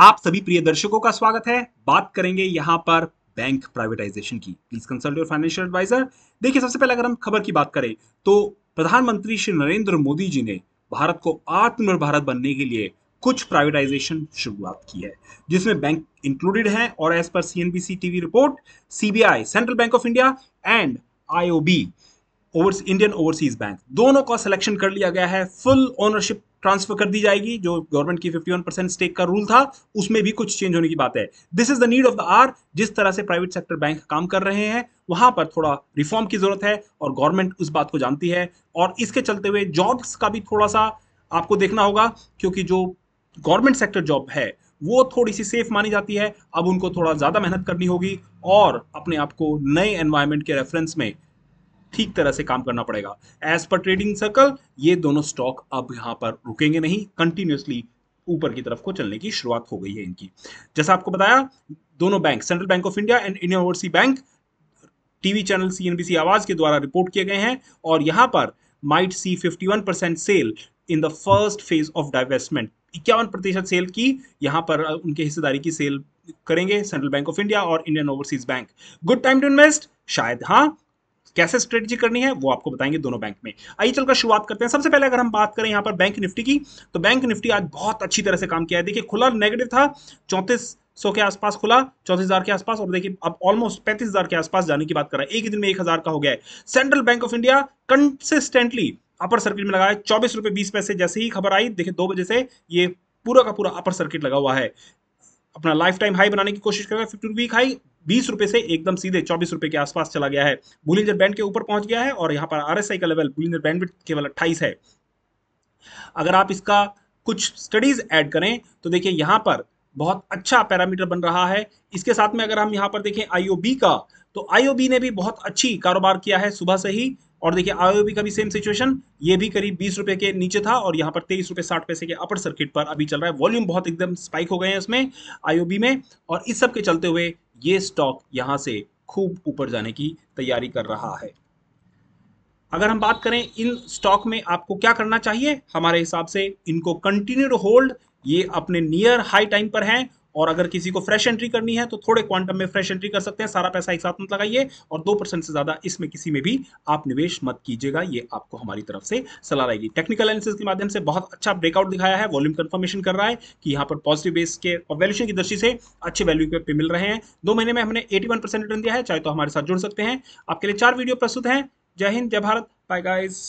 आप सभी प्रिय दर्शकों का स्वागत है बात करेंगे यहां पर बैंक प्राइवेटाइजेशन की please consult your financial adviser देखिए सबसे पहले अगर हम खबर की बात करें तो प्रधानमंत्री श्री नरेंद्र मोदी जी ने भारत को आत्मनिर्भर भारत बनने के लिए कुछ प्राइवेटाइजेशन शुरुआत की है जिसमें बैंक इंक्लूडेड हैं और as per CNBC TV report CBI Central Bank of India and IOB Indian Overseas Bank दोनों का सिलेक्शन कर लिया गया है फुल ओनरशिप ट्रांसफर कर दी जाएगी जो गवर्नमेंट की 51 परसेंट स्टेक का रूल था उसमें भी कुछ चेंज होने की बात है this is the need of the hour जिस तरह से प्राइवेट सेक्टर बैंक काम कर रहे हैं वहां पर थोड़ा रिफॉर्म की जरूरत है और गवर्नमेंट उस बात को जानती है और इसके चलते हुए जॉब्स का भी थोड़ा सा आपको देखना होगा क्योंकि जो गवर्नमेंट सेक्टर जॉब है वो थोड़ी सी सेफ मानी जाती है अब उनको थोड़ा ज़्यादा मेहनत करनी होगी और अपने आप को नए एनवायरमेंट के रेफरेंस में ठीक तरह से काम करना पड़ेगा एज पर ट्रेडिंग सर्कल ये दोनों स्टॉक अब यहां पर रुकेंगे नहीं कंटिन्यूसली ऊपर की तरफ को चलने की शुरुआत हो गई है इनकी जैसा आपको बताया दोनों bank Central Bank of India and Indian overseas bank TV channel CNBC Awaaz के द्वारा रिपोर्ट किए गए हैं और यहां पर might see 51 percent sale in the first phase of divestment इक्यावन प्रतिशत सेल की यहां पर उनके हिस्सेदारी की सेल करेंगे सेंट्रल बैंक ऑफ इंडिया और Indian Overseas Bank good time to invest शायद हाँ कैसे स्ट्रेटजी करनी है वो आपको बताएंगे दोनों बैंक में आइए चलकर शुरुआत करते हैं सबसे पहले अगर हम बात करें यहाँ पर बैंक निफ्टी की तो बैंक निफ्टी आज बहुत अच्छी तरह से काम किया है देखिए खुला नेगेटिव था चौंतीस सौ के आसपास खुला चौंतीस हजार के आसपास और देखिए अब ऑलमोस्ट पैंतीस हजार के आसपास जाने की बात कर रहा है एक ही दिन में एक हजार का हो गया है Central Bank of India consistently upper circuit में लगाया चौबीस रुपए बीस पैसे जैसे ही खबर आई देखिए दो बजे से ये पूरा का पूरा अपर सर्किट लगा हुआ है अपना लाइफ टाइम हाई बनाने की कोशिश कर रहा है वीक हाई बीस रुपए से एकदम सीधे चौबीस रुपए के आसपास चला गया है बुलिंजर बैंड के ऊपर पहुंच गया है और यहाँ पर आरएसआई का लेवल बुलिंजर बैंड केवल अट्ठाईस है अगर आप इसका कुछ स्टडीज ऐड करें तो देखिए यहाँ पर बहुत अच्छा पैरामीटर बन रहा है इसके साथ में अगर हम यहाँ पर देखें आईओबी का तो आईओबी ने भी बहुत अच्छी कारोबार किया है सुबह से ही और देखिए आईओबी का भी सेम सिचुएशन ये भी करीब बीस रुपए के नीचे था और यहाँ पर तेईस रुपए साठ पैसे के अपर सर्किट पर अभी चल रहा है वॉल्यूम बहुत एकदम स्पाइक हो गए हैं इसमें आईओबी में और इस सब के चलते हुए ये स्टॉक यहां से खूब ऊपर जाने की तैयारी कर रहा है अगर हम बात करें इन स्टॉक में आपको क्या करना चाहिए हमारे हिसाब से इनको कंटिन्यू होल्ड ये अपने नियर हाई टाइम पर हैं और अगर किसी को फ्रेश एंट्री करनी है तो थोड़े क्वांटम में फ्रेश एंट्री कर सकते हैं सारा पैसा एक साथ मत लगाइए और दो परसेंट से ज़्यादा इसमें किसी में भी आप निवेश मत कीजिएगा ये आपको हमारी तरफ से सलाह रहेगी टेक्निकल एनालिसिस के माध्यम से बहुत अच्छा ब्रेकआउट दिखाया है वॉल्यूम कन्फर्मेशन कर रहा है कि यहाँ पर पॉजिटिव बेस के और वैल्यूशन की दृष्टि से अच्छे वैल्यू पे, पे मिल रहे हैं दो महीने में हमने एटी रिटर्न दिया है चाहे तो हमारे साथ जुड़ सकते हैं आपके लिए चार वीडियो प्रस्तुत हैं जय हिंद जय भारत बाय गाइज़